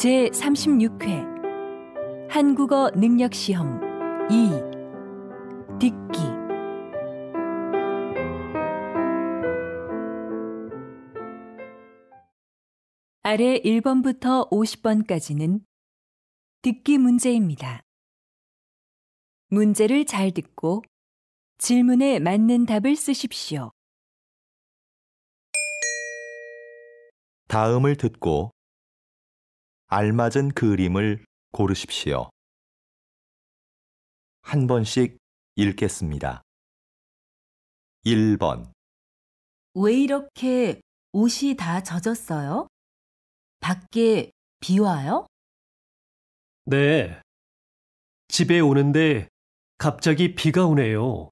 제36회 한국어 능력시험 2 듣기 아래 1번부터 50번까지는 듣기 문제입니다. 문제를 잘 듣고 질문에 맞는 답을 쓰십시오. 다음을 듣고 알맞은 그림을 고르십시오. 한 번씩 읽겠습니다. 1번 왜 이렇게 옷이 다 젖었어요? 밖에 비 와요? 네. 집에 오는데 갑자기 비가 오네요.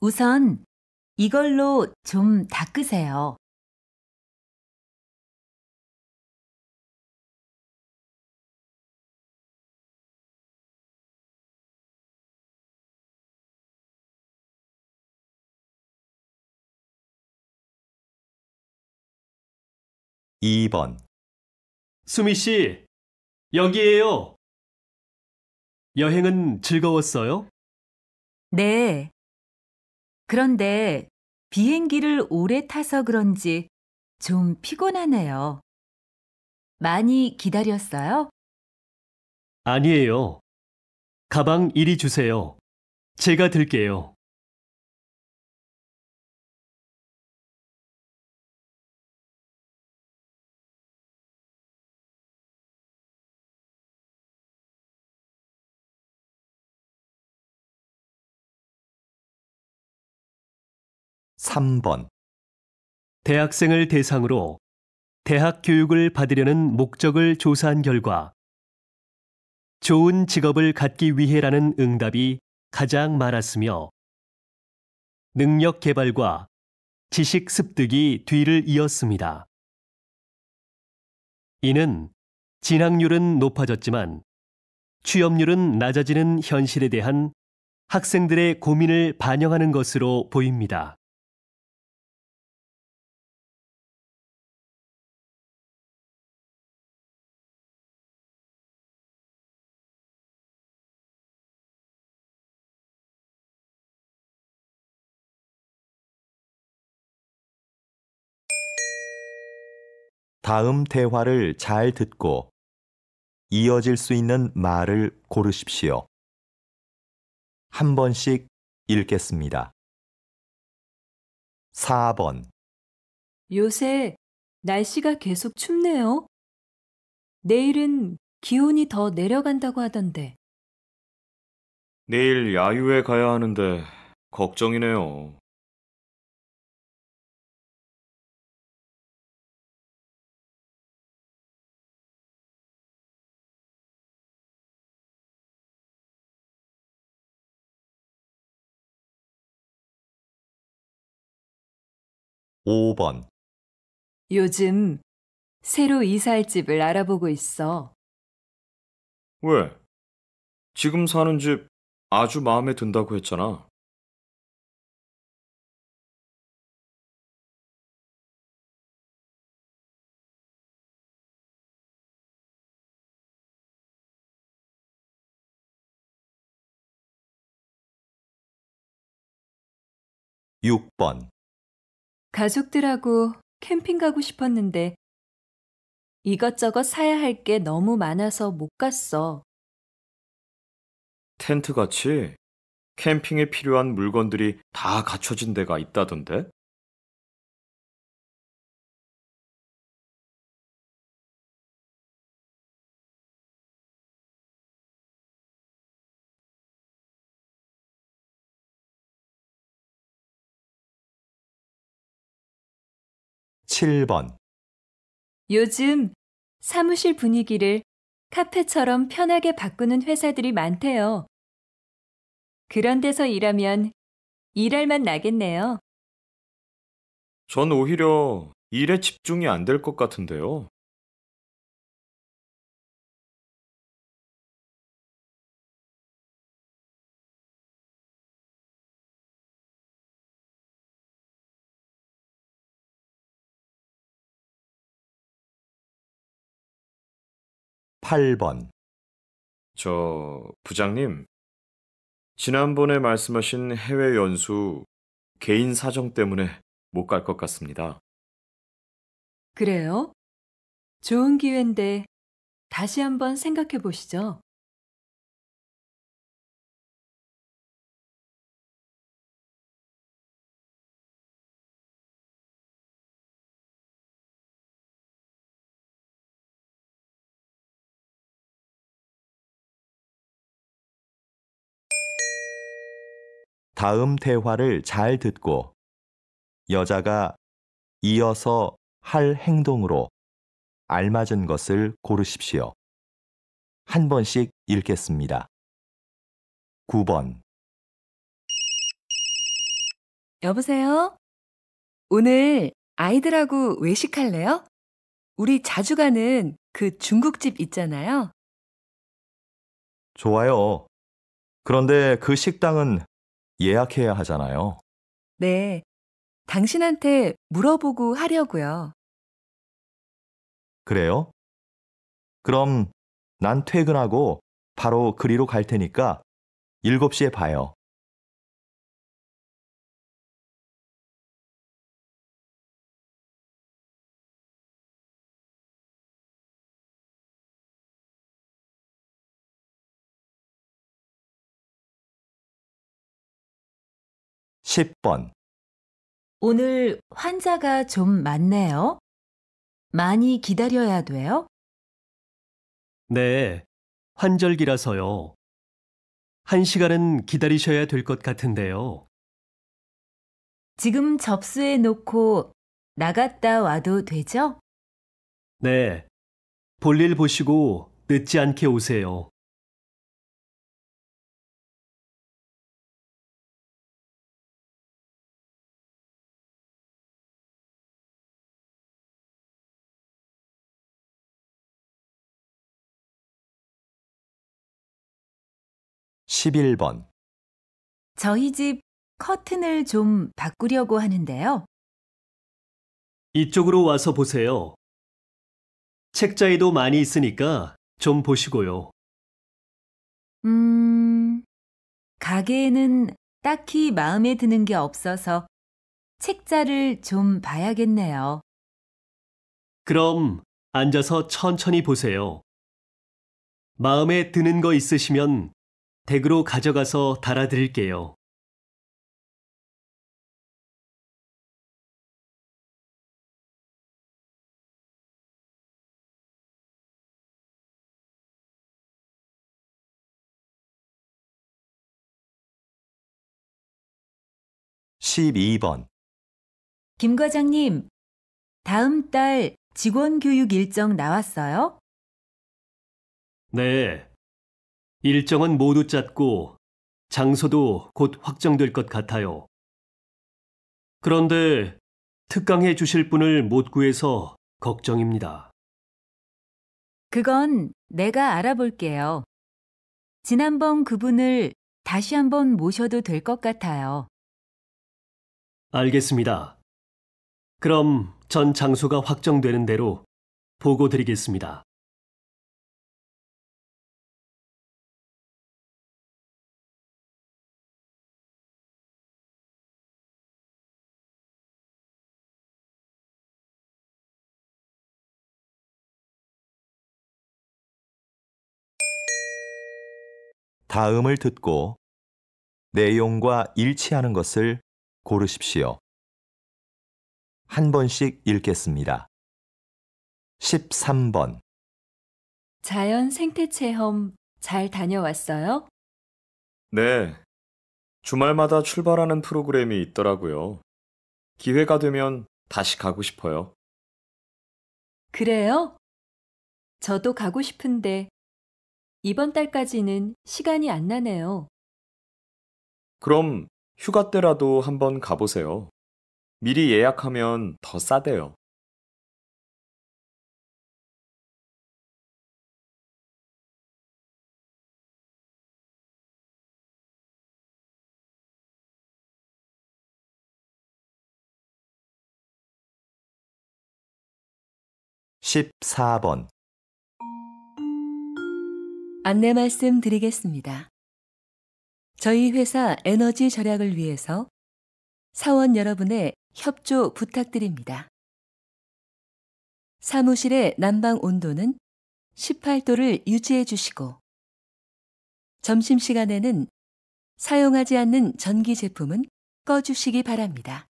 우선 이걸로 좀 닦으세요. 2번 수미 씨, 여기에요. 여행은 즐거웠어요? 네. 그런데 비행기를 오래 타서 그런지 좀 피곤하네요. 많이 기다렸어요? 아니에요. 가방 이리 주세요. 제가 들게요. 3번 대학생을 대상으로 대학 교육을 받으려는 목적을 조사한 결과 좋은 직업을 갖기 위해라는 응답이 가장 많았으며 능력 개발과 지식 습득이 뒤를 이었습니다. 이는 진학률은 높아졌지만 취업률은 낮아지는 현실에 대한 학생들의 고민을 반영하는 것으로 보입니다. 다음 대화를 잘 듣고 이어질 수 있는 말을 고르십시오. 한 번씩 읽겠습니다. 4번 요새 날씨가 계속 춥네요. 내일은 기온이 더 내려간다고 하던데. 내일 야유회 가야 하는데 걱정이네요. 5번 요즘 새로 이사할 집을 알아보고 있어. 왜? 지금 사는 집 아주 마음에 든다고 했잖아. 6번 가족들하고 캠핑 가고 싶었는데 이것저것 사야 할 게 너무 많아서 못 갔어. 텐트 같이 캠핑에 필요한 물건들이 다 갖춰진 데가 있다던데? 7번 요즘 사무실 분위기를 카페처럼 편하게 바꾸는 회사들이 많대요. 그런 데서 일하면 일할 만 나겠네요. 전 오히려 일에 집중이 안 될 것 같은데요. 8번 저 부장님, 지난번에 말씀하신 해외 연수 개인 사정 때문에 못 갈 것 같습니다. 그래요? 좋은 기회인데 다시 한번 생각해 보시죠. 다음 대화를 잘 듣고 여자가 이어서 할 행동으로 알맞은 것을 고르십시오. 한 번씩 읽겠습니다. 9번 여보세요? 오늘 아이들하고 외식할래요? 우리 자주 가는 그 중국집 있잖아요. 좋아요. 그런데 그 식당은 예약해야 하잖아요. 네. 당신한테 물어보고 하려고요. 그래요? 그럼 난 퇴근하고 바로 그리로 갈 테니까 7시에 봐요. 10번 오늘 환자가 좀 많네요. 많이 기다려야 돼요? 네, 환절기라서요. 한 시간은 기다리셔야 될 것 같은데요. 지금 접수해 놓고 나갔다 와도 되죠? 네, 볼일 보시고 늦지 않게 오세요. 11번 저희 집 커튼을 좀 바꾸려고 하는데요. 이쪽으로 와서 보세요. 책자에도 많이 있으니까 좀 보시고요. 음, 가게에는 딱히 마음에 드는 게 없어서 책자를 좀 봐야겠네요. 그럼 앉아서 천천히 보세요. 마음에 드는 거 있으시면 댁으로 가져가서 달아드릴게요. 십이 번김 과장님, 다음 달 직원 교육 일정 나왔어요? 네, 일정은 모두 짰고 장소도 곧 확정될 것 같아요. 그런데 특강해 주실 분을 못 구해서 걱정입니다. 그건 내가 알아볼게요. 지난번 그분을 다시 한번 모셔도 될 것 같아요. 알겠습니다. 그럼 전 장소가 확정되는 대로 보고 드리겠습니다. 다음을 듣고 내용과 일치하는 것을 고르십시오. 한 번씩 읽겠습니다. 13번 자연 생태 체험 잘 다녀왔어요? 네. 주말마다 출발하는 프로그램이 있더라고요. 기회가 되면 다시 가고 싶어요. 그래요? 저도 가고 싶은데 이번 달까지는 시간이 안 나네요. 그럼 휴가 때라도 한번 가보세요. 미리 예약하면 더 싸대요. 십사 번 안내 말씀 드리겠습니다. 저희 회사 에너지 절약을 위해서 사원 여러분의 협조 부탁드립니다. 사무실의 난방 온도는 18도를 유지해 주시고 점심시간에는 사용하지 않는 전기 제품은 꺼주시기 바랍니다.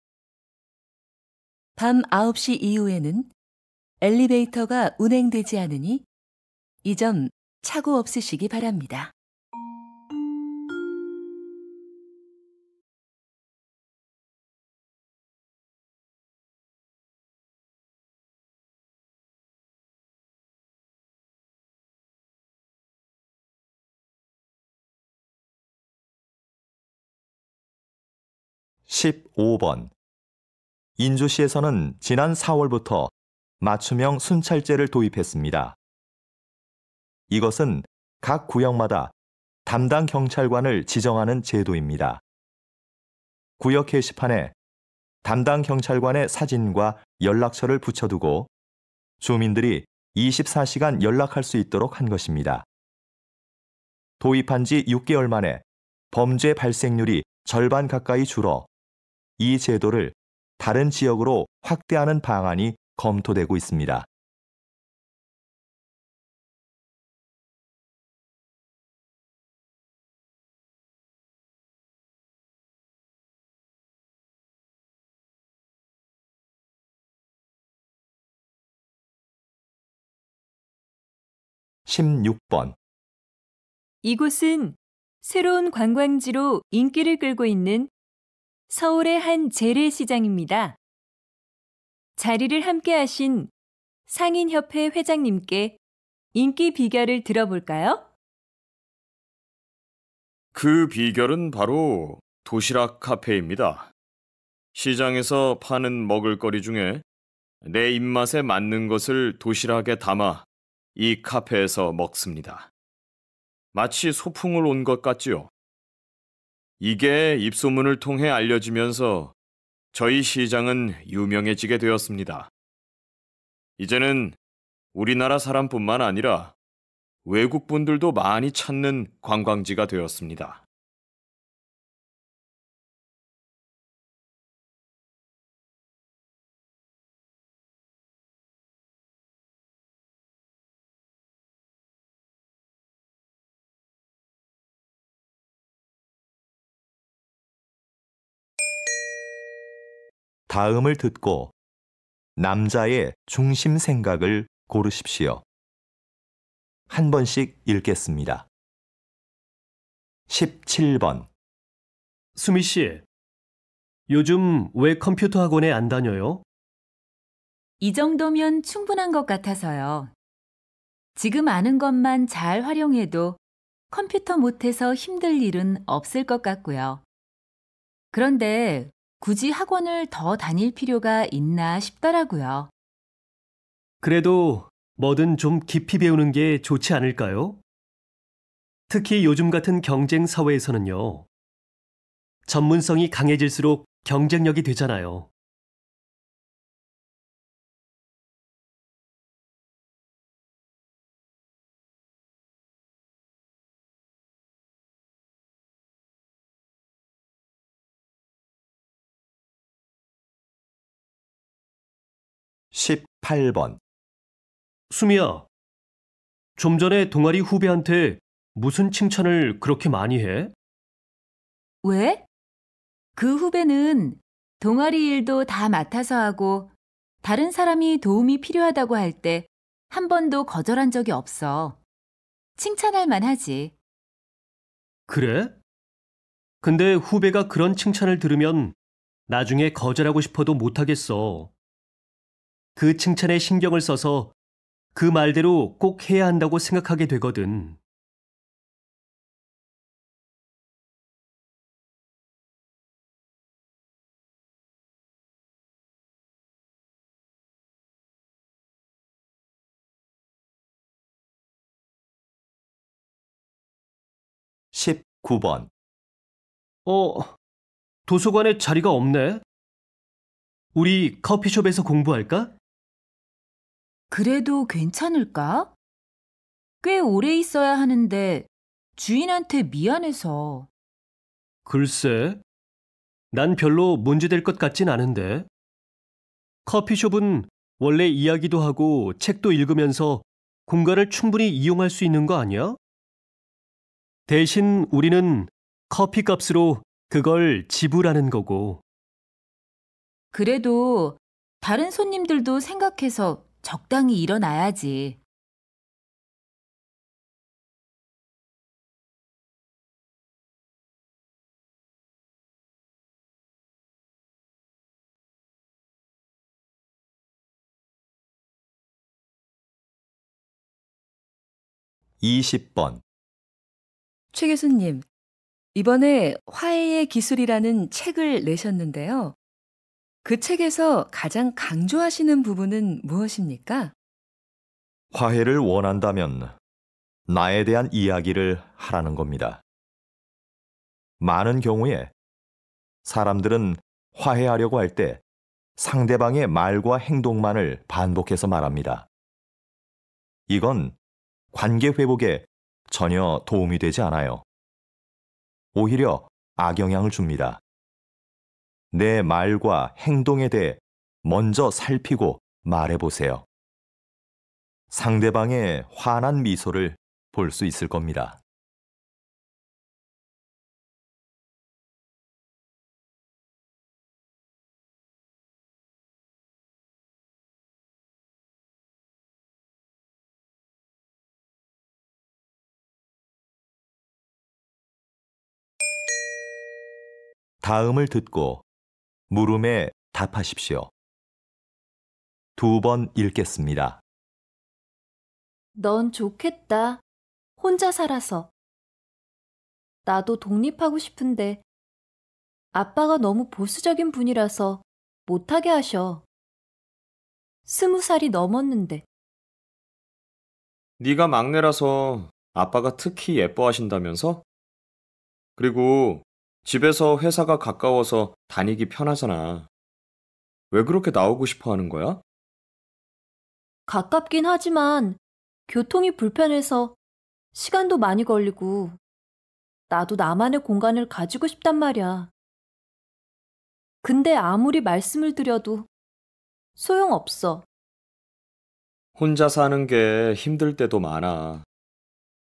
밤 9시 이후에는 엘리베이터가 운행되지 않으니 이점 차고 없으시기 바랍니다. 1 5번 인조시에서는 지난 4월부터 맞춤형 순찰제를 도입했습니다. 이것은 각 구역마다 담당 경찰관을 지정하는 제도입니다. 구역 게시판에 담당 경찰관의 사진과 연락처를 붙여두고 주민들이 24시간 연락할 수 있도록 한 것입니다. 도입한 지 6개월 만에 범죄 발생률이 절반 가까이 줄어 이 제도를 다른 지역으로 확대하는 방안이 검토되고 있습니다. 16번 이곳은 새로운 관광지로 인기를 끌고 있는 서울의 한 재래시장입니다. 자리를 함께 하신 상인협회 회장님께 인기 비결을 들어볼까요? 그 비결은 바로 도시락 카페입니다. 시장에서 파는 먹을거리 중에 내 입맛에 맞는 것을 도시락에 담아 이 카페에서 먹습니다. 마치 소풍을 온 것 같지요. 이게 입소문을 통해 알려지면서 저희 시장은 유명해지게 되었습니다. 이제는 우리나라 사람뿐만 아니라 외국 분들도 많이 찾는 관광지가 되었습니다. 다음을 듣고 남자의 중심 생각을 고르십시오. 한 번씩 읽겠습니다. 17번 수미 씨, 요즘 왜 컴퓨터 학원에 안 다녀요? 이 정도면 충분한 것 같아서요. 지금 아는 것만 잘 활용해도 컴퓨터 못해서 힘들 일은 없을 것 같고요. 그런데 굳이 학원을 더 다닐 필요가 있나 싶더라고요. 그래도 뭐든 좀 깊이 배우는 게 좋지 않을까요? 특히 요즘 같은 경쟁 사회에서는요. 전문성이 강해질수록 경쟁력이 되잖아요. 18번 수미야, 좀 전에 동아리 후배한테 무슨 칭찬을 그렇게 많이 해? 왜? 그 후배는 동아리 일도 다 맡아서 하고 다른 사람이 도움이 필요하다고 할 때 한 번도 거절한 적이 없어. 칭찬할 만하지. 그래? 근데 후배가 그런 칭찬을 들으면 나중에 거절하고 싶어도 못하겠어. 그 칭찬에 신경을 써서 그 말대로 꼭 해야 한다고 생각하게 되거든. 1 9번 어, 도서관에 자리가 없네. 우리 커피숍에서 공부할까? 그래도 괜찮을까? 꽤 오래 있어야 하는데 주인한테 미안해서. 글쎄, 난 별로 문제될 것 같진 않은데. 커피숍은 원래 이야기도 하고 책도 읽으면서 공간을 충분히 이용할 수 있는 거 아니야? 대신 우리는 커피 값으로 그걸 지불하는 거고. 그래도 다른 손님들도 생각해서 적당히 일어나야지. 2 0번최 교수님, 이번에 화해의 기술이라는 책을 내셨는데요. 그 책에서 가장 강조하시는 부분은 무엇입니까? 화해를 원한다면 나에 대한 이야기를 하라는 겁니다. 많은 경우에 사람들은 화해하려고 할 때 상대방의 말과 행동만을 반복해서 말합니다. 이건 관계 회복에 전혀 도움이 되지 않아요. 오히려 악영향을 줍니다. 내 말과 행동에 대해 먼저 살피고 말해보세요. 상대방의 환한 미소를 볼 수 있을 겁니다. 다음을 듣고 물음에 답하십시오. 두 번 읽겠습니다. 넌 좋겠다. 혼자 살아서. 나도 독립하고 싶은데 아빠가 너무 보수적인 분이라서 못하게 하셔. 스무 살이 넘었는데. 네가 막내라서 아빠가 특히 예뻐하신다면서? 그리고 집에서 회사가 가까워서 다니기 편하잖아. 왜 그렇게 나오고 싶어 하는 거야? 가깝긴 하지만 교통이 불편해서 시간도 많이 걸리고 나도 나만의 공간을 가지고 싶단 말이야. 근데 아무리 말씀을 드려도 소용없어. 혼자 사는 게 힘들 때도 많아.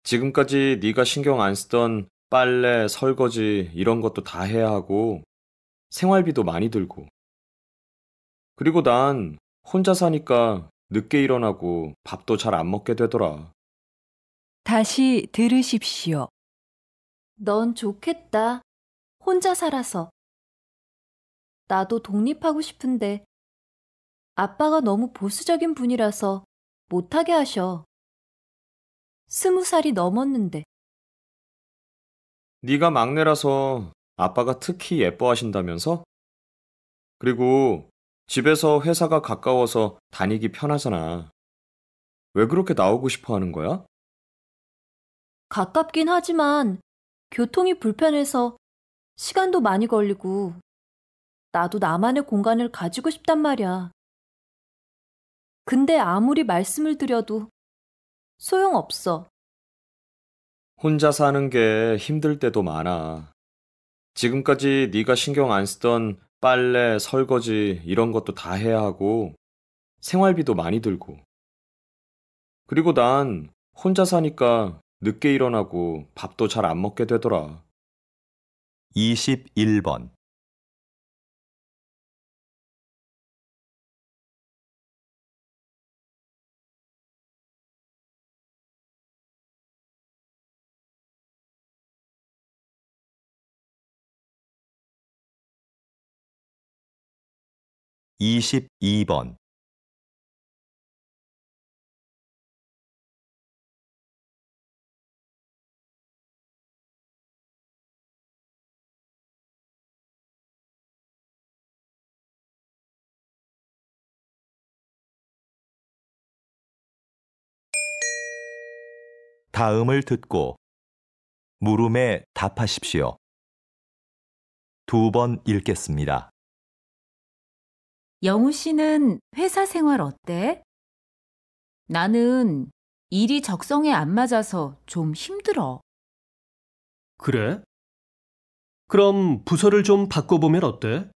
지금까지 네가 신경 안 쓰던 빨래, 설거지 이런 것도 다 해야 하고 생활비도 많이 들고. 그리고 난 혼자 사니까 늦게 일어나고 밥도 잘 안 먹게 되더라. 다시 들으십시오. 넌 좋겠다. 혼자 살아서. 나도 독립하고 싶은데 아빠가 너무 보수적인 분이라서 못하게 하셔. 스무 살이 넘었는데. 네가 막내라서 아빠가 특히 예뻐하신다면서? 그리고 집에서 회사가 가까워서 다니기 편하잖아. 왜 그렇게 나오고 싶어 하는 거야? 가깝긴 하지만 교통이 불편해서 시간도 많이 걸리고 나도 나만의 공간을 가지고 싶단 말이야. 근데 아무리 말씀을 드려도 소용없어. 혼자 사는 게 힘들 때도 많아. 지금까지 네가 신경 안 쓰던 빨래, 설거지 이런 것도 다 해야 하고 생활비도 많이 들고. 그리고 난 혼자 사니까 늦게 일어나고 밥도 잘 안 먹게 되더라. 21번 22번 다음을 듣고 물음에 답하십시오. 두 번 읽겠습니다. 영우 씨는 회사 생활 어때? 나는 일이 적성에 안 맞아서 좀 힘들어. 그래? 그럼 부서를 좀 바꿔보면 어때?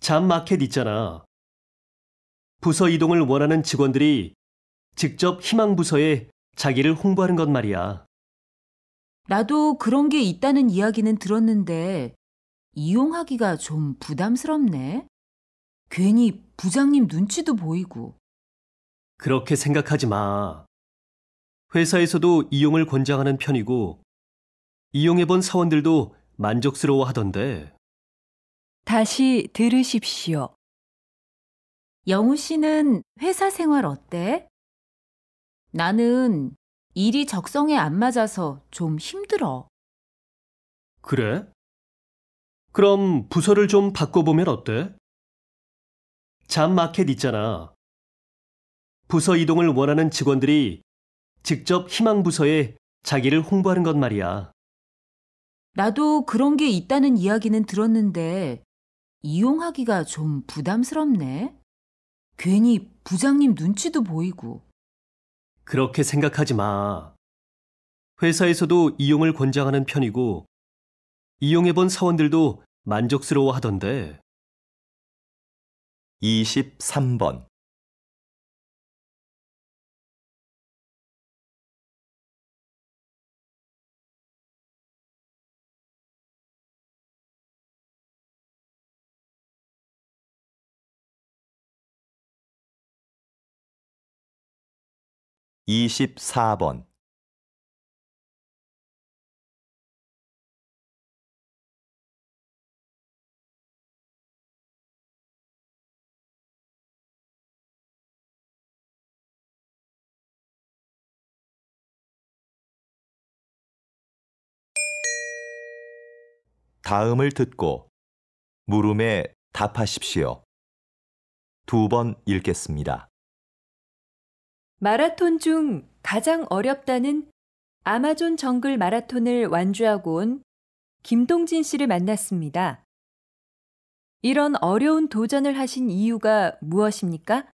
잡마켓 있잖아. 부서 이동을 원하는 직원들이 직접 희망부서에 자기를 홍보하는 것 말이야. 나도 그런 게 있다는 이야기는 들었는데 이용하기가 좀 부담스럽네. 괜히 부장님 눈치도 보이고. 그렇게 생각하지 마. 회사에서도 이용을 권장하는 편이고, 이용해본 사원들도 만족스러워 하던데. 다시 들으십시오. 영우 씨는 회사 생활 어때? 나는 일이 적성에 안 맞아서 좀 힘들어. 그래? 그럼 부서를 좀 바꿔보면 어때? 잡마켓 있잖아. 부서 이동을 원하는 직원들이 직접 희망부서에 자기를 홍보하는 것 말이야. 나도 그런 게 있다는 이야기는 들었는데 이용하기가 좀 부담스럽네. 괜히 부장님 눈치도 보이고. 그렇게 생각하지 마. 회사에서도 이용을 권장하는 편이고 이용해본 사원들도 만족스러워 하던데. 23번 24번 다음을 듣고 물음에 답하십시오. 두 번 읽겠습니다. 마라톤 중 가장 어렵다는 아마존 정글 마라톤을 완주하고 온 김동진 씨를 만났습니다. 이런 어려운 도전을 하신 이유가 무엇입니까?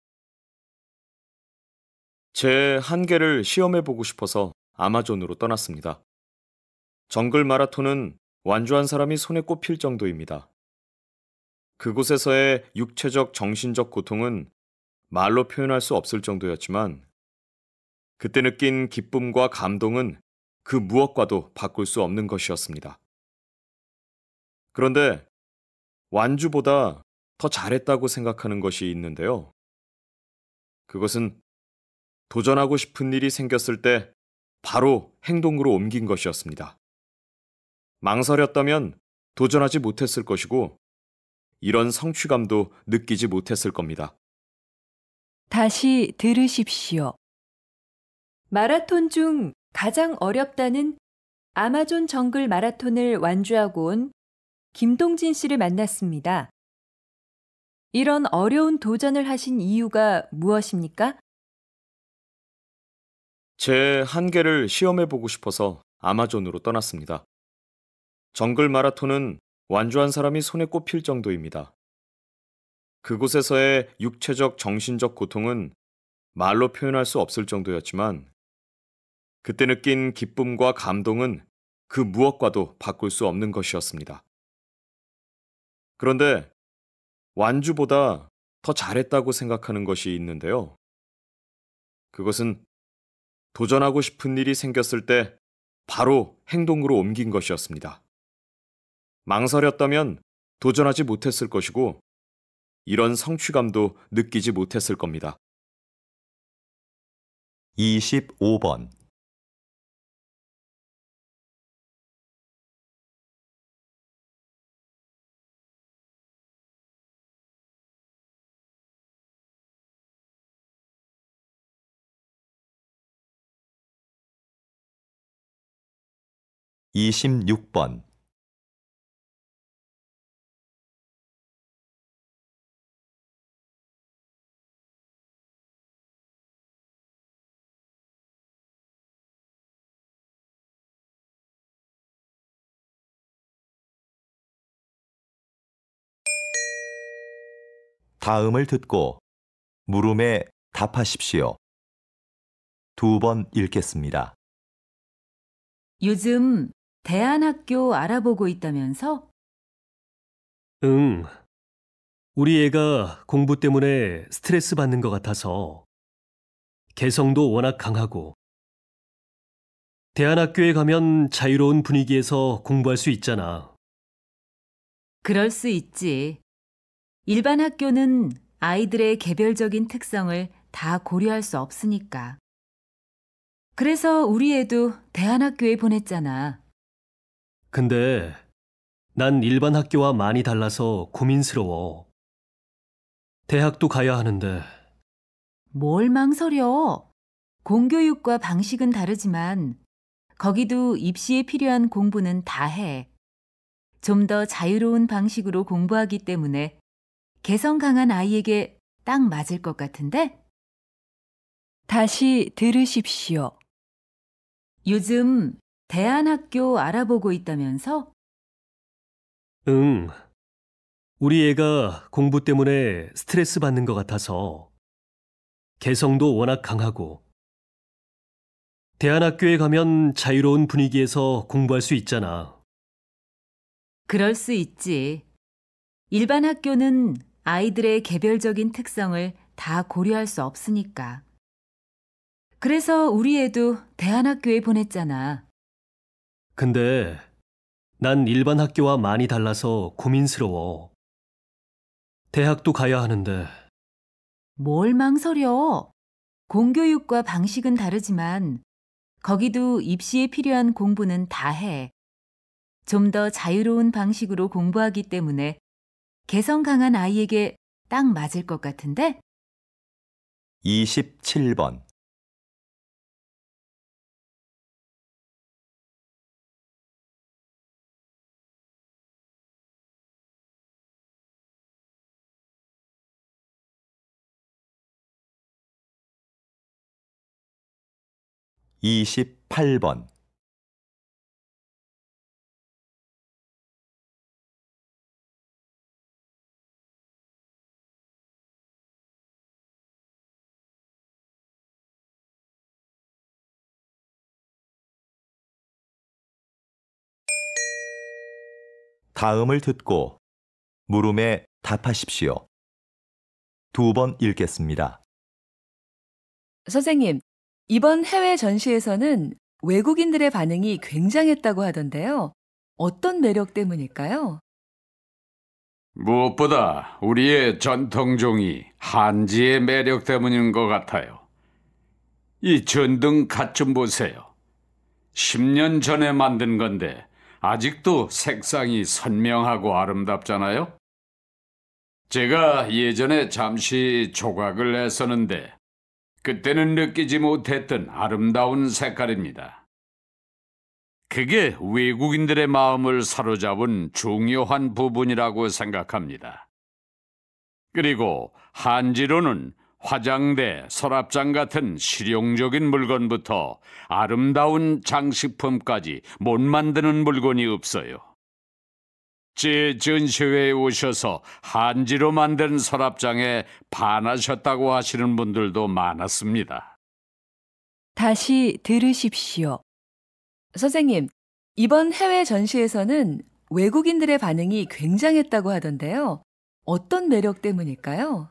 제 한계를 시험해 보고 싶어서 아마존으로 떠났습니다. 정글 마라톤은 완주한 사람이 손에 꼽힐 정도입니다. 그곳에서의 육체적 정신적 고통은 말로 표현할 수 없을 정도였지만 그때 느낀 기쁨과 감동은 그 무엇과도 바꿀 수 없는 것이었습니다. 그런데 완주보다 더 잘했다고 생각하는 것이 있는데요. 그것은 도전하고 싶은 일이 생겼을 때 바로 행동으로 옮긴 것이었습니다. 망설였다면 도전하지 못했을 것이고 이런 성취감도 느끼지 못했을 겁니다. 다시 들으십시오. 마라톤 중 가장 어렵다는 아마존 정글 마라톤을 완주하고 온 김동진 씨를 만났습니다. 이런 어려운 도전을 하신 이유가 무엇입니까? 제 한계를 시험해 보고 싶어서 아마존으로 떠났습니다. 정글 마라톤은 완주한 사람이 손에 꼽힐 정도입니다. 그곳에서의 육체적, 정신적 고통은 말로 표현할 수 없을 정도였지만 그때 느낀 기쁨과 감동은 그 무엇과도 바꿀 수 없는 것이었습니다. 그런데 완주보다 더 잘했다고 생각하는 것이 있는데요. 그것은 도전하고 싶은 일이 생겼을 때 바로 행동으로 옮긴 것이었습니다. 망설였다면 도전하지 못했을 것이고 이런 성취감도 느끼지 못했을 겁니다. 25번 2 6번 다음을 듣고 물음에 답하십시오. 두 번 읽겠습니다. 요즘 대안학교 알아보고 있다면서? 응. 우리 애가 공부 때문에 스트레스 받는 것 같아서 개성도 워낙 강하고 대안학교에 가면 자유로운 분위기에서 공부할 수 있잖아. 그럴 수 있지. 일반 학교는 아이들의 개별적인 특성을 다 고려할 수 없으니까. 그래서 우리 애도 대안학교에 보냈잖아. 근데 난 일반 학교와 많이 달라서 고민스러워. 대학도 가야 하는데. 뭘 망설여? 공교육과 방식은 다르지만 거기도 입시에 필요한 공부는 다 해. 좀 더 자유로운 방식으로 공부하기 때문에 개성 강한 아이에게 딱 맞을 것 같은데? 다시 들으십시오. 요즘 대안학교 알아보고 있다면서? 응. 우리 애가 공부 때문에 스트레스 받는 것 같아서 개성도 워낙 강하고 대안학교에 가면 자유로운 분위기에서 공부할 수 있잖아. 그럴 수 있지. 일반 학교는 아이들의 개별적인 특성을 다 고려할 수 없으니까. 그래서 우리 애도 대안학교에 보냈잖아. 근데 난 일반 학교와 많이 달라서 고민스러워. 대학도 가야 하는데. 뭘 망설여? 공교육과 방식은 다르지만 거기도 입시에 필요한 공부는 다 해. 좀 더 자유로운 방식으로 공부하기 때문에 개성 강한 아이에게 딱 맞을 것 같은데? 27번 2 8번 다음을 듣고 물음에 답하십시오. 두 번 읽겠습니다. 선생님, 이번 해외 전시에서는 외국인들의 반응이 굉장했다고 하던데요. 어떤 매력 때문일까요? 무엇보다 우리의 전통종이 한지의 매력 때문인 것 같아요. 이 전등 갓좀 보세요. 10년 전에 만든 건데 아직도 색상이 선명하고 아름답잖아요. 제가 예전에 잠시 조각을 했었는데 그때는 느끼지 못했던 아름다운 색깔입니다. 그게 외국인들의 마음을 사로잡은 중요한 부분이라고 생각합니다. 그리고 한지로는 화장대, 서랍장 같은 실용적인 물건부터 아름다운 장식품까지 못 만드는 물건이 없어요. 제 전시회에 오셔서 한지로 만든 서랍장에 반하셨다고 하시는 분들도 많았습니다. 다시 들으십시오. 선생님, 이번 해외 전시에서는 외국인들의 반응이 굉장했다고 하던데요. 어떤 매력 때문일까요?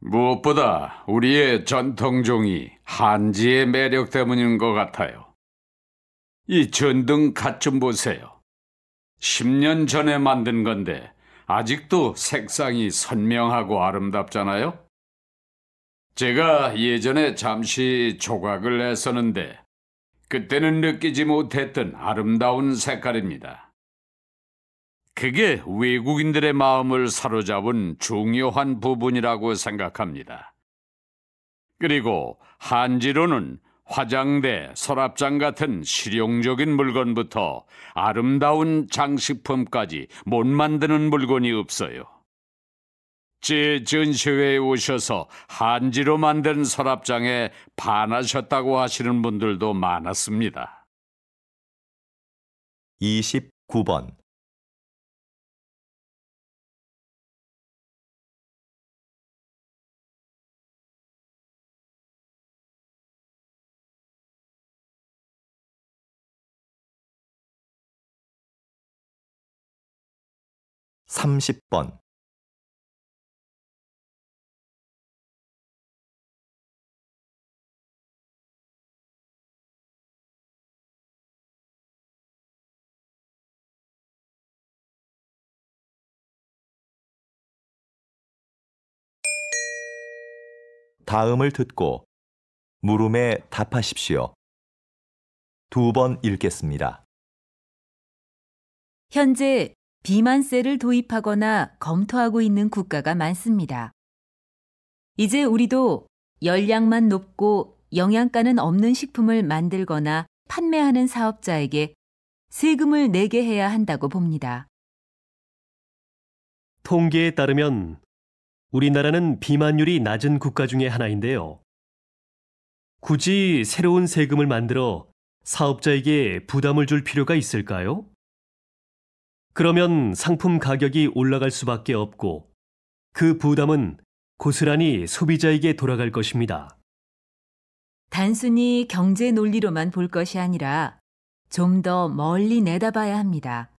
무엇보다 우리의 전통종이 한지의 매력 때문인 것 같아요. 이 전등 갓 좀 보세요. 10년 전에 만든 건데 아직도 색상이 선명하고 아름답잖아요. 제가 예전에 잠시 조각을 했었는데 그때는 느끼지 못했던 아름다운 색깔입니다. 그게 외국인들의 마음을 사로잡은 중요한 부분이라고 생각합니다. 그리고 한지로는 화장대, 서랍장 같은 실용적인 물건부터 아름다운 장식품까지 못 만드는 물건이 없어요. 제 전시회에 오셔서 한지로 만든 서랍장에 반하셨다고 하시는 분들도 많았습니다. 29번 30번 다음을 듣고 물음에 답하십시오. 두 번 읽겠습니다. 현재 비만세를 도입하거나 검토하고 있는 국가가 많습니다. 이제 우리도 열량만 높고 영양가는 없는 식품을 만들거나 판매하는 사업자에게 세금을 내게 해야 한다고 봅니다. 통계에 따르면 우리나라는 비만율이 낮은 국가 중에 하나인데요. 굳이 새로운 세금을 만들어 사업자에게 부담을 줄 필요가 있을까요? 그러면 상품 가격이 올라갈 수밖에 없고 그 부담은 고스란히 소비자에게 돌아갈 것입니다. 단순히 경제 논리로만 볼 것이 아니라 좀 더 멀리 내다봐야 합니다.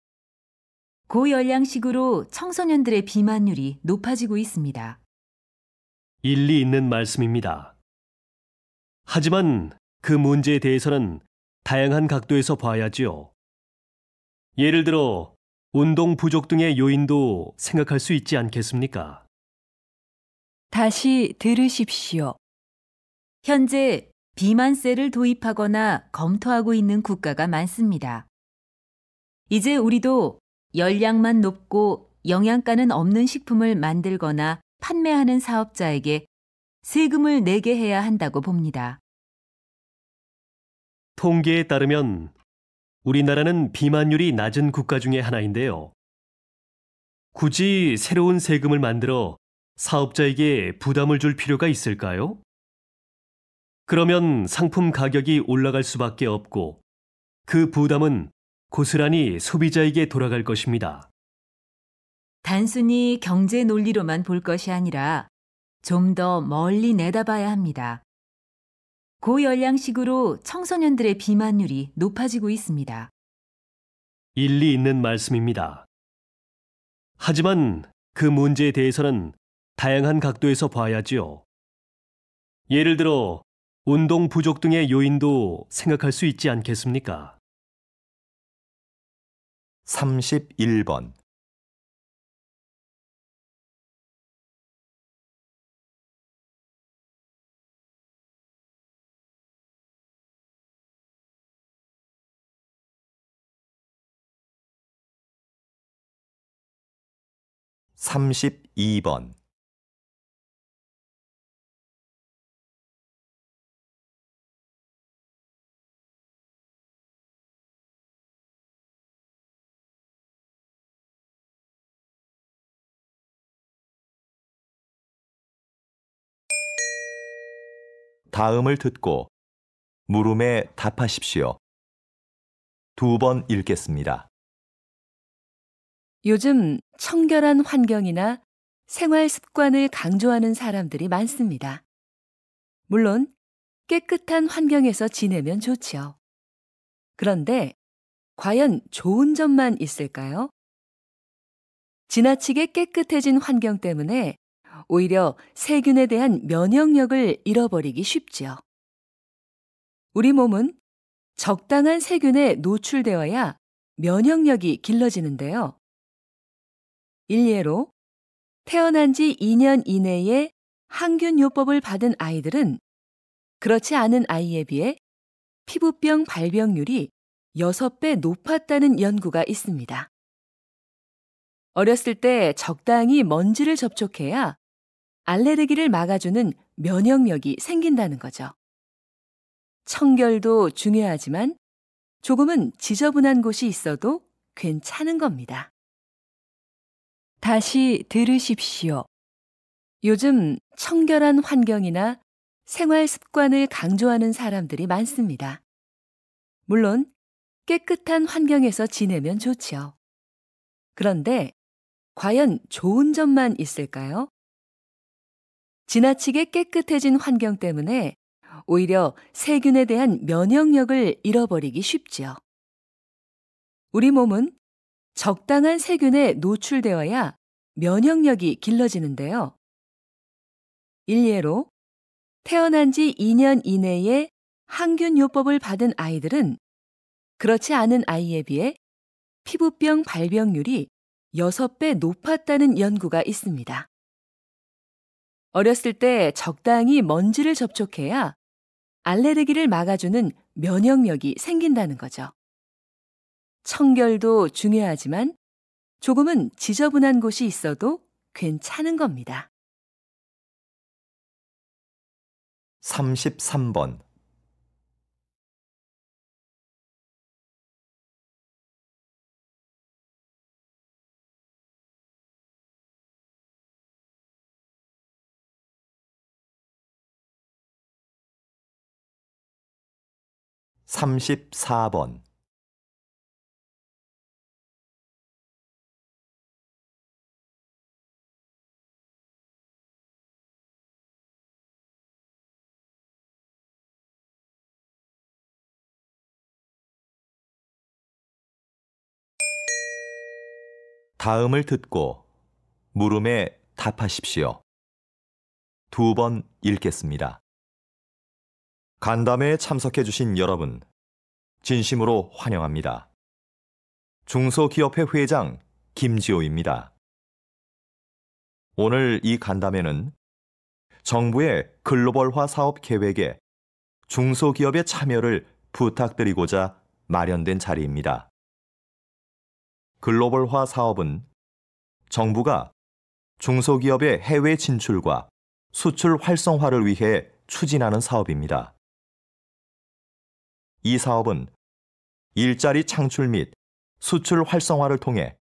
고열량식으로 청소년들의 비만율이 높아지고 있습니다. 일리 있는 말씀입니다. 하지만 그 문제에 대해서는 다양한 각도에서 봐야지요. 예를 들어 운동 부족 등의 요인도 생각할 수 있지 않겠습니까? 다시 들으십시오. 현재 비만세를 도입하거나 검토하고 있는 국가가 많습니다. 이제 우리도 열량만 높고 영양가는 없는 식품을 만들거나 판매하는 사업자에게 세금을 내게 해야 한다고 봅니다. 통계에 따르면 우리나라는 비만율이 낮은 국가 중의 하나인데요. 굳이 새로운 세금을 만들어 사업자에게 부담을 줄 필요가 있을까요? 그러면 상품 가격이 올라갈 수밖에 없고 그 부담은 고스란히 소비자에게 돌아갈 것입니다. 단순히 경제 논리로만 볼 것이 아니라 좀 더 멀리 내다봐야 합니다. 고열량식으로 청소년들의 비만율이 높아지고 있습니다. 일리 있는 말씀입니다. 하지만 그 문제에 대해서는 다양한 각도에서 봐야지요. 예를 들어 운동 부족 등의 요인도 생각할 수 있지 않겠습니까? 31번 32번 '다음을 듣고 물음에 답하십시오.' 두 번 읽겠습니다. 요즘 청결한 환경이나 생활 습관을 강조하는 사람들이 많습니다. 물론 깨끗한 환경에서 지내면 좋지요. 그런데 과연 좋은 점만 있을까요? 지나치게 깨끗해진 환경 때문에 오히려 세균에 대한 면역력을 잃어버리기 쉽지요. 우리 몸은 적당한 세균에 노출되어야 면역력이 길러지는데요. 일례로 태어난 지 2년 이내에 항균요법을 받은 아이들은 그렇지 않은 아이에 비해 피부병 발병률이 6배 높았다는 연구가 있습니다. 어렸을 때 적당히 먼지를 접촉해야 알레르기를 막아주는 면역력이 생긴다는 거죠. 청결도 중요하지만 조금은 지저분한 곳이 있어도 괜찮은 겁니다. 다시 들으십시오. 요즘 청결한 환경이나 생활 습관을 강조하는 사람들이 많습니다. 물론 깨끗한 환경에서 지내면 좋지요. 그런데 과연 좋은 점만 있을까요? 지나치게 깨끗해진 환경 때문에 오히려 세균에 대한 면역력을 잃어버리기 쉽지요. 우리 몸은 적당한 세균에 노출되어야 면역력이 길러지는데요. 일례로 태어난 지 2년 이내에 항균요법을 받은 아이들은 그렇지 않은 아이에 비해 피부병 발병률이 6배 높았다는 연구가 있습니다. 어렸을 때 적당히 먼지를 접촉해야 알레르기를 막아주는 면역력이 생긴다는 거죠. 청결도 중요하지만 조금은 지저분한 곳이 있어도 괜찮은 겁니다. 33번 3 4번 다음을 듣고 물음에 답하십시오. 두 번 읽겠습니다. 간담회에 참석해 주신 여러분, 진심으로 환영합니다. 중소기업회 회장 김지호입니다. 오늘 이 간담회는 정부의 글로벌화 사업 계획에 중소기업의 참여를 부탁드리고자 마련된 자리입니다. 글로벌화 사업은 정부가 중소기업의 해외 진출과 수출 활성화를 위해 추진하는 사업입니다. 이 사업은 일자리 창출 및 수출 활성화를 통해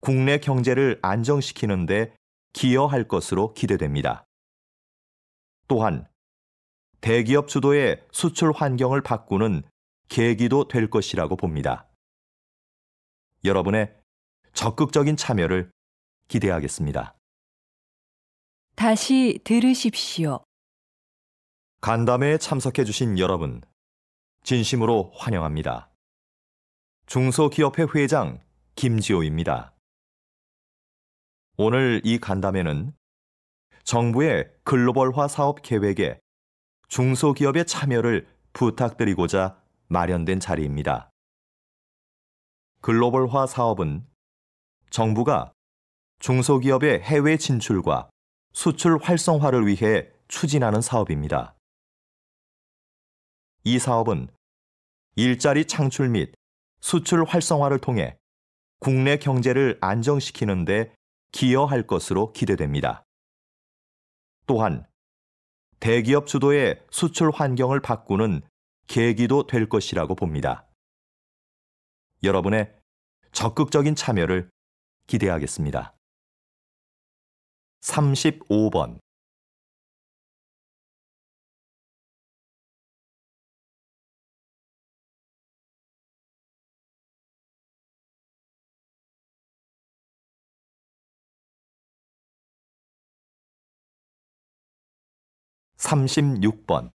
국내 경제를 안정시키는 데 기여할 것으로 기대됩니다. 또한 대기업 주도의 수출 환경을 바꾸는 계기도 될 것이라고 봅니다. 여러분의 적극적인 참여를 기대하겠습니다. 다시 들으십시오. 간담회에 참석해 주신 여러분, 진심으로 환영합니다. 중소기업회 회장 김지호입니다. 오늘 이 간담회는 정부의 글로벌화 사업 계획에 중소기업의 참여를 부탁드리고자 마련된 자리입니다. 글로벌화 사업은 정부가 중소기업의 해외 진출과 수출 활성화를 위해 추진하는 사업입니다. 이 사업은 일자리 창출 및 수출 활성화를 통해 국내 경제를 안정시키는 데 기여할 것으로 기대됩니다. 또한 대기업 주도의 수출 환경을 바꾸는 계기도 될 것이라고 봅니다. 여러분의 적극적인 참여를 기대하겠습니다. 35번 3 6번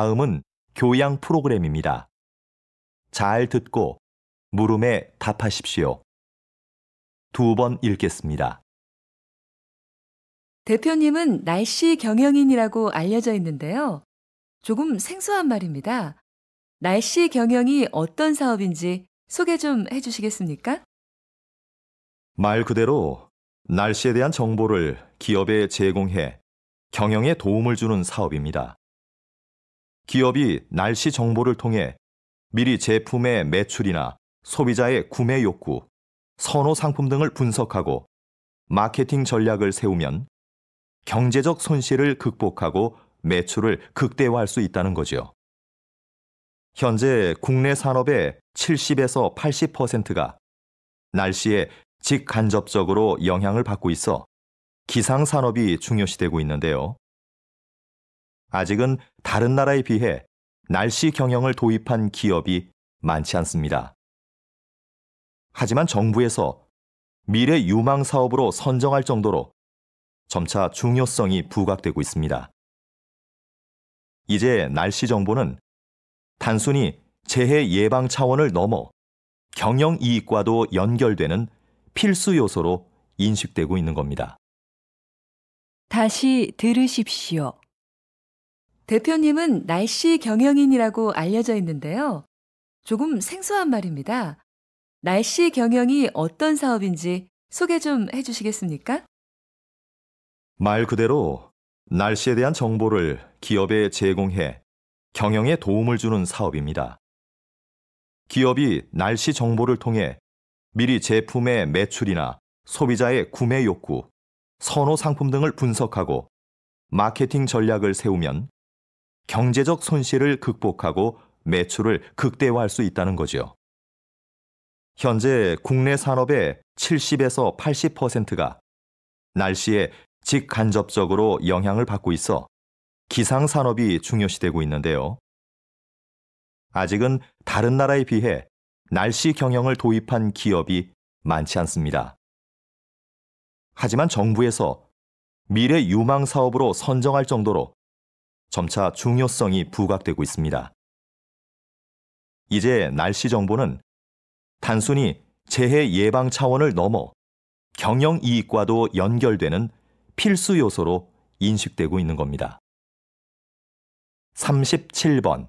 다음은 교양 프로그램입니다. 잘 듣고 물음에 답하십시오. 두 번 읽겠습니다. 대표님은 날씨 경영인이라고 알려져 있는데요. 조금 생소한 말입니다. 날씨 경영이 어떤 사업인지 소개 좀 해주시겠습니까? 말 그대로 날씨에 대한 정보를 기업에 제공해 경영에 도움을 주는 사업입니다. 기업이 날씨 정보를 통해 미리 제품의 매출이나 소비자의 구매 욕구, 선호 상품 등을 분석하고 마케팅 전략을 세우면 경제적 손실을 극복하고 매출을 극대화할 수 있다는 거지요 현재 국내 산업의 70에서 80%가 날씨에 직간접적으로 영향을 받고 있어 기상 산업이 중요시되고 있는데요. 아직은 다른 나라에 비해 날씨 경영을 도입한 기업이 많지 않습니다. 하지만 정부에서 미래 유망 사업으로 선정할 정도로 점차 중요성이 부각되고 있습니다. 이제 날씨 정보는 단순히 재해 예방 차원을 넘어 경영 이익과도 연결되는 필수 요소로 인식되고 있는 겁니다. 다시 들으십시오. 대표님은 날씨 경영인이라고 알려져 있는데요. 조금 생소한 말입니다. 날씨 경영이 어떤 사업인지 소개 좀 해주시겠습니까? 말 그대로 날씨에 대한 정보를 기업에 제공해 경영에 도움을 주는 사업입니다. 기업이 날씨 정보를 통해 미리 제품의 매출이나 소비자의 구매 욕구, 선호 상품 등을 분석하고 마케팅 전략을 세우면 경제적 손실을 극복하고 매출을 극대화할 수 있다는 거지요 현재 국내 산업의 70에서 80%가 날씨에 직간접적으로 영향을 받고 있어 기상 산업이 중요시되고 있는데요. 아직은 다른 나라에 비해 날씨 경영을 도입한 기업이 많지 않습니다. 하지만 정부에서 미래 유망 사업으로 선정할 정도로 점차 중요성이 부각되고 있습니다. 이제 날씨 정보는 단순히 재해 예방 차원을 넘어 경영 이익과도 연결되는 필수 요소로 인식되고 있는 겁니다. 37번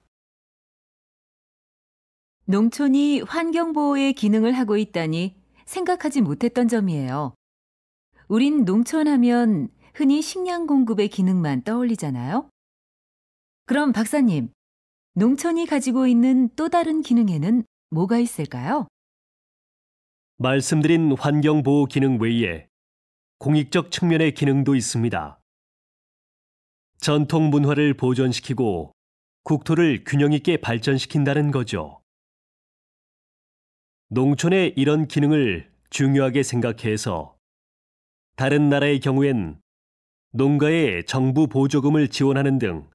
농촌이 환경보호의 기능을 하고 있다니 생각하지 못했던 점이에요. 우린 농촌 하면 흔히 식량 공급의 기능만 떠올리잖아요. 그럼 박사님, 농촌이 가지고 있는 또 다른 기능에는 뭐가 있을까요? 말씀드린 환경보호 기능 외에 공익적 측면의 기능도 있습니다. 전통 문화를 보존시키고 국토를 균형 있게 발전시킨다는 거죠. 농촌의 이런 기능을 중요하게 생각해서 다른 나라의 경우엔 농가에 정부 보조금을 지원하는 등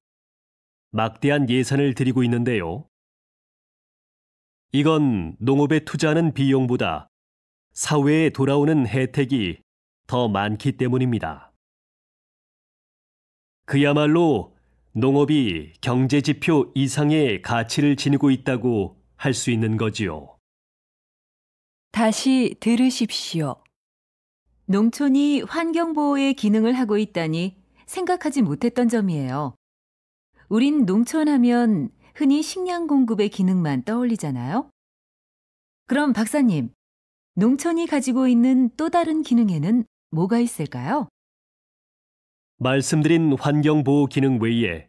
막대한 예산을 들이고 있는데요. 이건 농업에 투자하는 비용보다 사회에 돌아오는 혜택이 더 많기 때문입니다. 그야말로 농업이 경제 지표 이상의 가치를 지니고 있다고 할 수 있는 거지요. 다시 들으십시오. 농촌이 환경보호의 기능을 하고 있다니 생각하지 못했던 점이에요. 우린 농촌 하면 흔히 식량 공급의 기능만 떠올리잖아요. 그럼 박사님, 농촌이 가지고 있는 또 다른 기능에는 뭐가 있을까요? 말씀드린 환경보호 기능 외에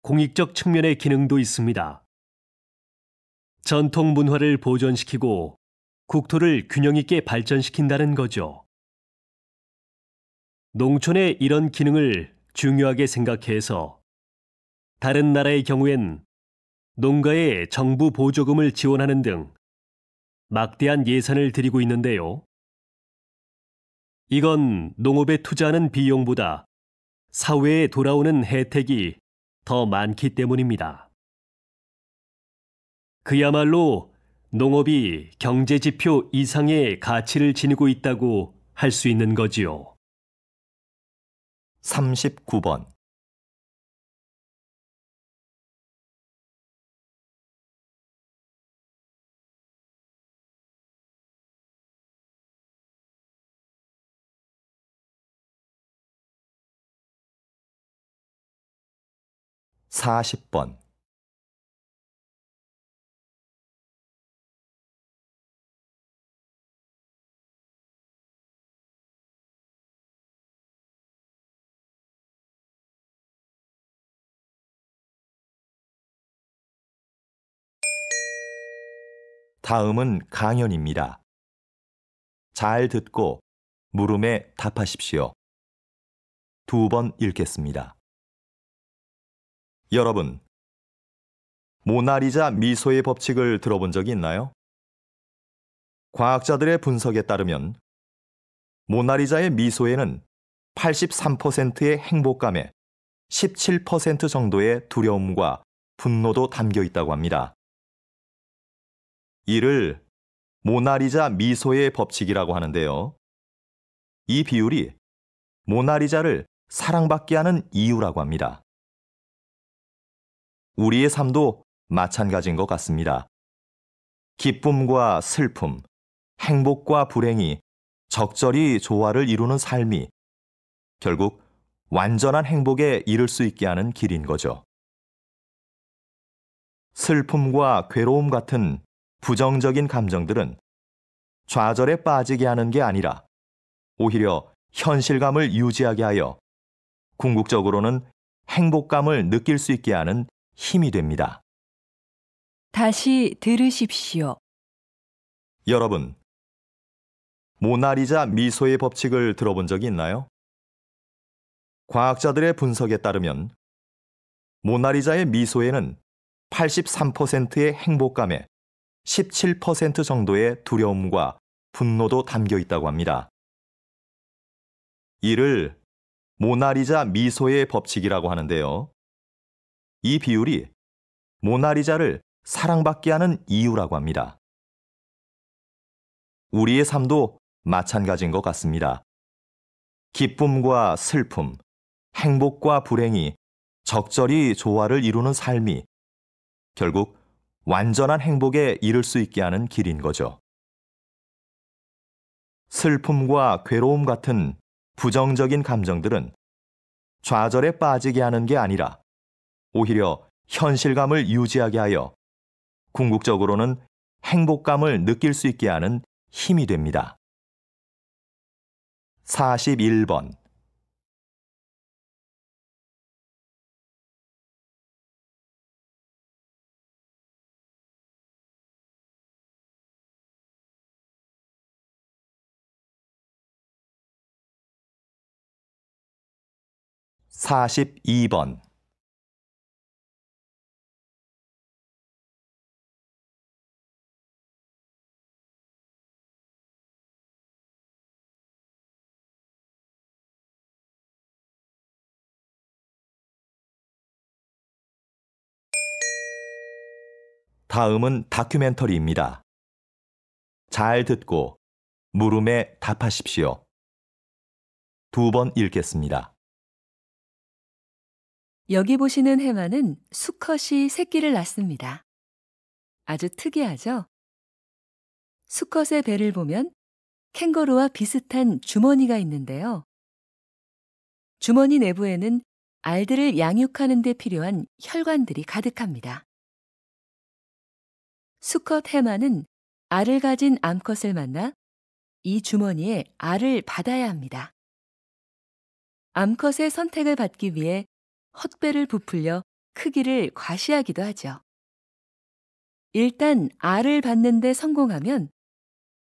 공익적 측면의 기능도 있습니다. 전통 문화를 보존시키고 국토를 균형 있게 발전시킨다는 거죠. 농촌의 이런 기능을 중요하게 생각해서 다른 나라의 경우엔 농가에 정부 보조금을 지원하는 등 막대한 예산을 들이고 있는데요. 이건 농업에 투자하는 비용보다 사회에 돌아오는 혜택이 더 많기 때문입니다. 그야말로 농업이 경제 지표 이상의 가치를 지니고 있다고 할 수 있는 거지요. 39번 4 0번 다음은 강연입니다. 잘 듣고 물음에 답하십시오. 두 번 읽겠습니다. 여러분, 모나리자 미소의 법칙을 들어본 적이 있나요? 과학자들의 분석에 따르면 모나리자의 미소에는 83%의 행복감에 17% 정도의 두려움과 분노도 담겨 있다고 합니다. 이를 모나리자 미소의 법칙이라고 하는데요. 이 비율이 모나리자를 사랑받게 하는 이유라고 합니다. 우리의 삶도 마찬가지인 것 같습니다. 기쁨과 슬픔, 행복과 불행이 적절히 조화를 이루는 삶이 결국 완전한 행복에 이를 수 있게 하는 길인 거죠. 슬픔과 괴로움 같은 부정적인 감정들은 좌절에 빠지게 하는 게 아니라 오히려 현실감을 유지하게 하여 궁극적으로는 행복감을 느낄 수 있게 하는 힘이 됩니다. 다시 들으십시오. 여러분, 모나리자 미소의 법칙을 들어본 적이 있나요? 과학자들의 분석에 따르면 모나리자의 미소에는 83%의 행복감에 17% 정도의 두려움과 분노도 담겨 있다고 합니다. 이를 모나리자 미소의 법칙이라고 하는데요. 이 비율이 모나리자를 사랑받게 하는 이유라고 합니다. 우리의 삶도 마찬가지인 것 같습니다. 기쁨과 슬픔, 행복과 불행이 적절히 조화를 이루는 삶이 결국 완전한 행복에 이를 수 있게 하는 길인 거죠. 슬픔과 괴로움 같은 부정적인 감정들은 좌절에 빠지게 하는 게 아니라 오히려 현실감을 유지하게 하여 궁극적으로는 행복감을 느낄 수 있게 하는 힘이 됩니다. 41번 42번 '다음은 다큐멘터리입니다. 잘 듣고 물음에 답하십시오. 두 번 읽겠습니다. 여기 보시는 해마는 수컷이 새끼를 낳습니다. 아주 특이하죠? 수컷의 배를 보면 캥거루와 비슷한 주머니가 있는데요. 주머니 내부에는 알들을 양육하는 데 필요한 혈관들이 가득합니다. 수컷 해마는 알을 가진 암컷을 만나 이 주머니에 알을 받아야 합니다. 암컷의 선택을 받기 위해 헛배를 부풀려 크기를 과시하기도 하죠. 일단 알을 받는데 성공하면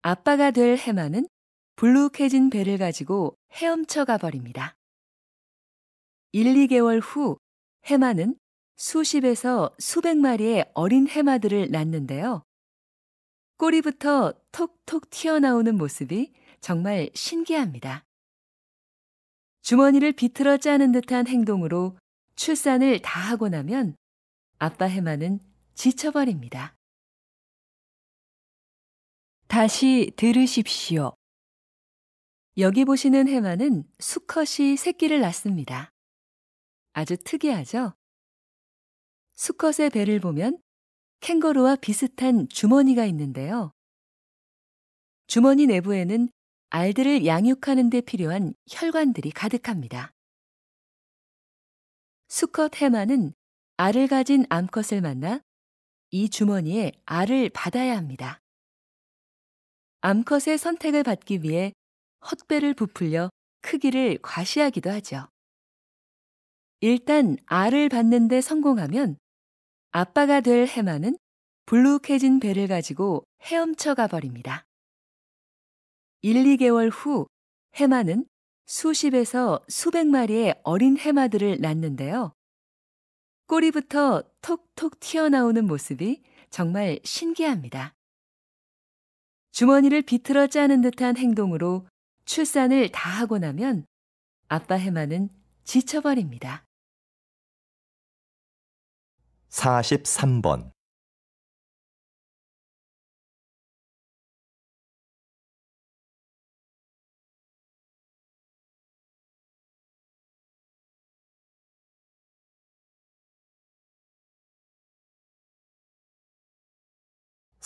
아빠가 될 해마는 불룩해진 배를 가지고 헤엄쳐 가버립니다. 1, 2개월 후 해마는 수십에서 수백 마리의 어린 해마들을 낳는데요. 꼬리부터 톡톡 튀어나오는 모습이 정말 신기합니다. 주머니를 비틀어 짜는 듯한 행동으로 출산을 다 하고 나면 아빠 해마는 지쳐버립니다. 다시 들으십시오. 여기 보시는 해마는 수컷이 새끼를 낳습니다. 아주 특이하죠? 수컷의 배를 보면 캥거루와 비슷한 주머니가 있는데요. 주머니 내부에는 알들을 양육하는 데 필요한 혈관들이 가득합니다. 수컷 해마는 알을 가진 암컷을 만나 이 주머니에 알을 받아야 합니다. 암컷의 선택을 받기 위해 헛배를 부풀려 크기를 과시하기도 하죠. 일단 알을 받는데 성공하면 아빠가 될 해마는 불룩해진 배를 가지고 헤엄쳐 가버립니다. 1, 2개월 후 해마는 수십에서 수백 마리의 어린 해마들을 낳는데요. 꼬리부터 톡톡 튀어나오는 모습이 정말 신기합니다. 주머니를 비틀어 짜는 듯한 행동으로 출산을 다 하고 나면 아빠 해마는 지쳐버립니다. 43번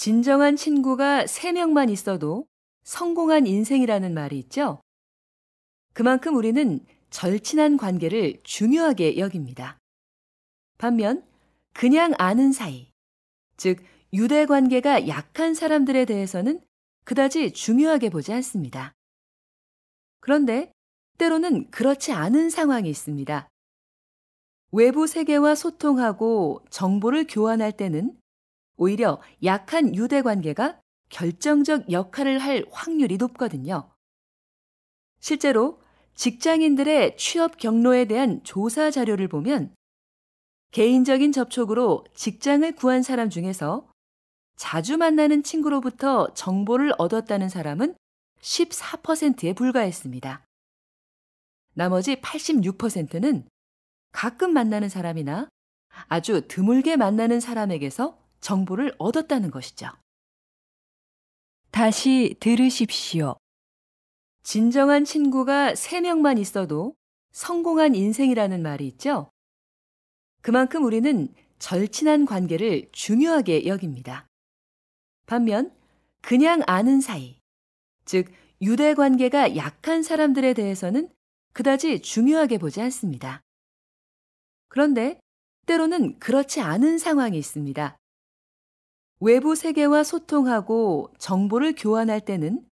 진정한 친구가 3명만 있어도 성공한 인생이라는 말이 있죠? 그만큼 우리는 절친한 관계를 중요하게 여깁니다. 반면, 그냥 아는 사이, 즉, 유대 관계가 약한 사람들에 대해서는 그다지 중요하게 보지 않습니다. 그런데 때로는 그렇지 않은 상황이 있습니다. 외부 세계와 소통하고 정보를 교환할 때는 오히려 약한 유대 관계가 결정적 역할을 할 확률이 높거든요. 실제로 직장인들의 취업 경로에 대한 조사 자료를 보면 개인적인 접촉으로 직장을 구한 사람 중에서 자주 만나는 친구로부터 정보를 얻었다는 사람은 14%에 불과했습니다. 나머지 86%는 가끔 만나는 사람이나 아주 드물게 만나는 사람에게서 정보를 얻었다는 것이죠. 다시 들으십시오. 진정한 친구가 3명만 있어도 성공한 인생이라는 말이 있죠. 그만큼 우리는 절친한 관계를 중요하게 여깁니다. 반면 그냥 아는 사이, 즉 유대 관계가 약한 사람들에 대해서는 그다지 중요하게 보지 않습니다. 그런데 때로는 그렇지 않은 상황이 있습니다. 외부 세계와 소통하고 정보를 교환할 때는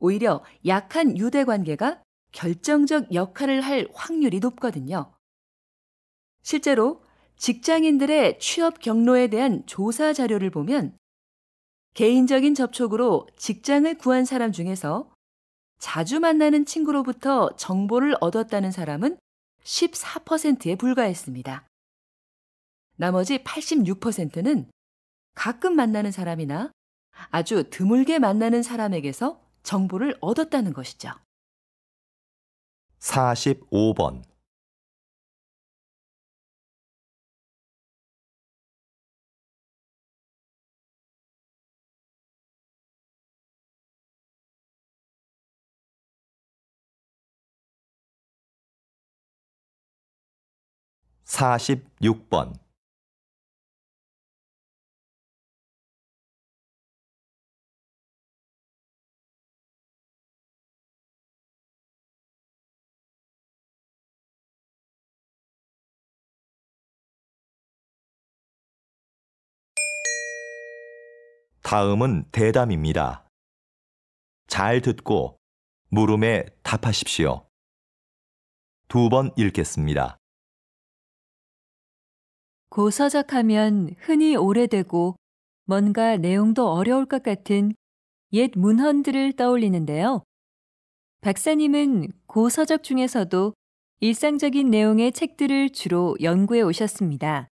오히려 약한 유대 관계가 결정적 역할을 할 확률이 높거든요. 실제로 직장인들의 취업 경로에 대한 조사 자료를 보면 개인적인 접촉으로 직장을 구한 사람 중에서 자주 만나는 친구로부터 정보를 얻었다는 사람은 14%에 불과했습니다. 나머지 86%는 가끔 만나는 사람이나 아주 드물게 만나는 사람에게서 정보를 얻었다는 것이죠. 45번 4 6번 다음은 대담입니다. 잘 듣고 물음에 답하십시오. 두 번 읽겠습니다. 고서적하면 흔히 오래되고 뭔가 내용도 어려울 것 같은 옛 문헌들을 떠올리는데요. 박사님은 고서적 중에서도 일상적인 내용의 책들을 주로 연구해 오셨습니다.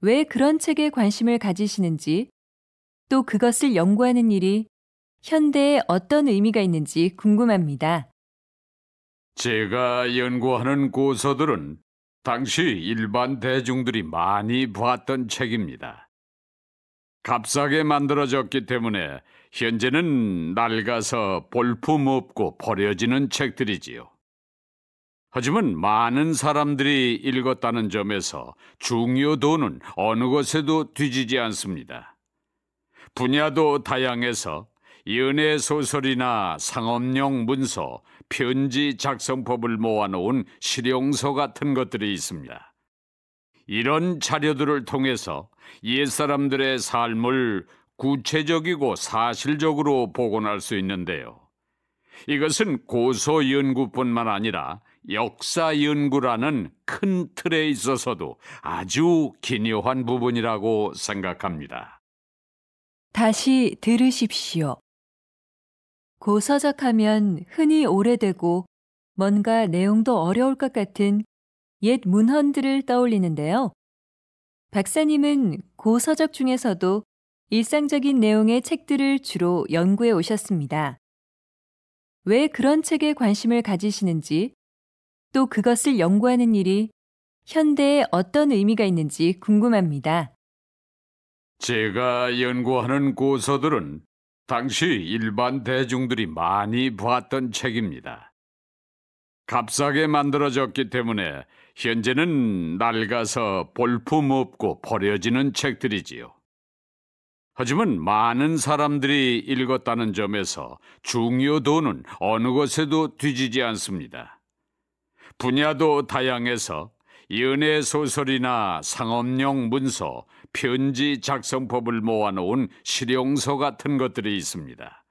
왜 그런 책에 관심을 가지시는지, 또 그것을 연구하는 일이 현대에 어떤 의미가 있는지 궁금합니다. 제가 연구하는 고서들은 당시 일반 대중들이 많이 봤던 책입니다. 값싸게 만들어졌기 때문에 현재는 낡아서 볼품없고 버려지는 책들이지요. 하지만 많은 사람들이 읽었다는 점에서 중요도는 어느 것에도 뒤지지 않습니다. 분야도 다양해서 연애 소설이나 상업용 문서, 편지 작성법을 모아놓은 실용서 같은 것들이 있습니다. 이런 자료들을 통해서 옛사람들의 삶을 구체적이고 사실적으로 복원할 수 있는데요. 이것은 고소 연구뿐만 아니라 역사 연구라는 큰 틀에 있어서도 아주 기묘한 부분이라고 생각합니다. 다시 들으십시오. 고서적하면 흔히 오래되고 뭔가 내용도 어려울 것 같은 옛 문헌들을 떠올리는데요. 박사님은 고서적 중에서도 일상적인 내용의 책들을 주로 연구해 오셨습니다. 왜 그런 책에 관심을 가지시는지, 또 그것을 연구하는 일이 현대에 어떤 의미가 있는지 궁금합니다. 제가 연구하는 고서들은 당시 일반 대중들이 많이 봤던 책입니다. 값싸게 만들어졌기 때문에 현재는 낡아서 볼품없고 버려지는 책들이지요. 하지만 많은 사람들이 읽었다는 점에서 중요도는 어느 것에도 뒤지지 않습니다. 분야도 다양해서 연애 소설이나 상업용 문서, 편지 작성법을 모아놓은 실용서 같은 것들이 있습니다.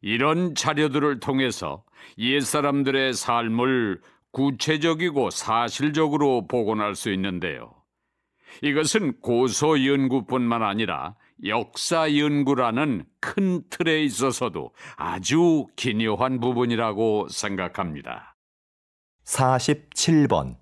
이런 자료들을 통해서 옛사람들의 삶을 구체적이고 사실적으로 복원할 수 있는데요. 이것은 고소 연구뿐만 아니라 역사 연구라는 큰 틀에 있어서도 아주 기묘한 부분이라고 생각합니다. 47번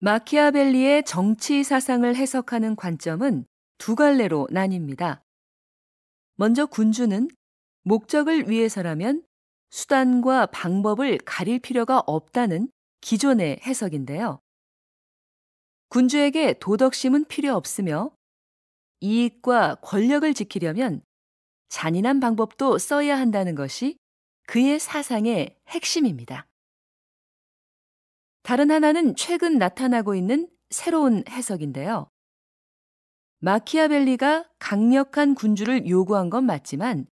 마키아벨리의 정치 사상을 해석하는 관점은 두 갈래로 나뉩니다. 먼저 군주는 목적을 위해서라면 수단과 방법을 가릴 필요가 없다는 기존의 해석인데요. 군주에게 도덕심은 필요 없으며 이익과 권력을 지키려면 잔인한 방법도 써야 한다는 것이 그의 사상의 핵심입니다. 다른 하나는 최근 나타나고 있는 새로운 해석인데요. 마키아벨리가 강력한 군주를 요구한 건 맞지만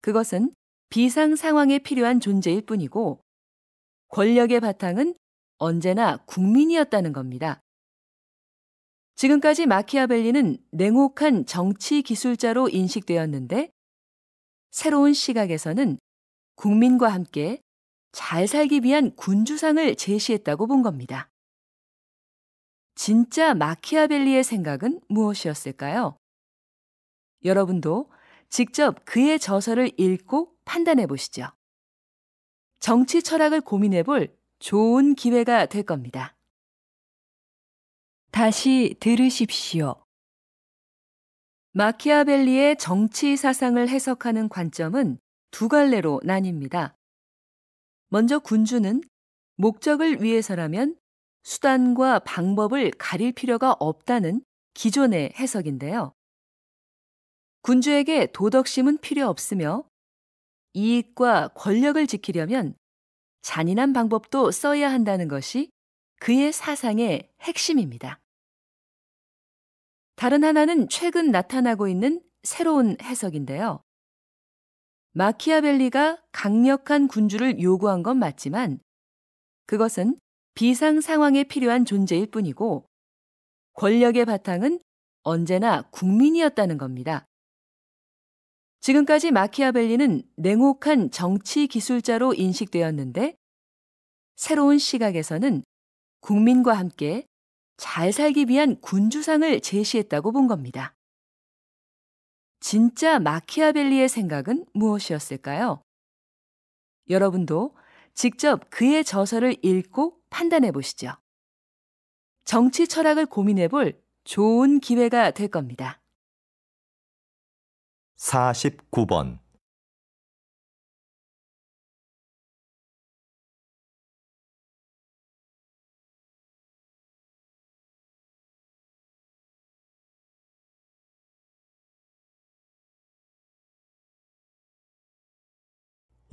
그것은 비상 상황에 필요한 존재일 뿐이고 권력의 바탕은 언제나 국민이었다는 겁니다. 지금까지 마키아벨리는 냉혹한 정치 기술자로 인식되었는데 새로운 시각에서는 국민과 함께 잘 살기 위한 군주상을 제시했다고 본 겁니다. 진짜 마키아벨리의 생각은 무엇이었을까요? 여러분도 직접 그의 저서를 읽고 판단해 보시죠. 정치 철학을 고민해 볼 좋은 기회가 될 겁니다. 다시 들으십시오. 마키아벨리의 정치 사상을 해석하는 관점은 두 갈래로 나뉩니다. 먼저 군주는 목적을 위해서라면 수단과 방법을 가릴 필요가 없다는 기존의 해석인데요. 군주에게 도덕심은 필요 없으며 이익과 권력을 지키려면 잔인한 방법도 써야 한다는 것이 그의 사상의 핵심입니다. 다른 하나는 최근 나타나고 있는 새로운 해석인데요. 마키아벨리가 강력한 군주를 요구한 건 맞지만 그것은 비상 상황에 필요한 존재일 뿐이고 권력의 바탕은 언제나 국민이었다는 겁니다. 지금까지 마키아벨리는 냉혹한 정치 기술자로 인식되었는데 새로운 시각에서는 국민과 함께 잘 살기 위한 군주상을 제시했다고 본 겁니다. 진짜 마키아벨리의 생각은 무엇이었을까요? 여러분도 직접 그의 저서를 읽고 판단해 보시죠. 정치 철학을 고민해 볼 좋은 기회가 될 겁니다. 49번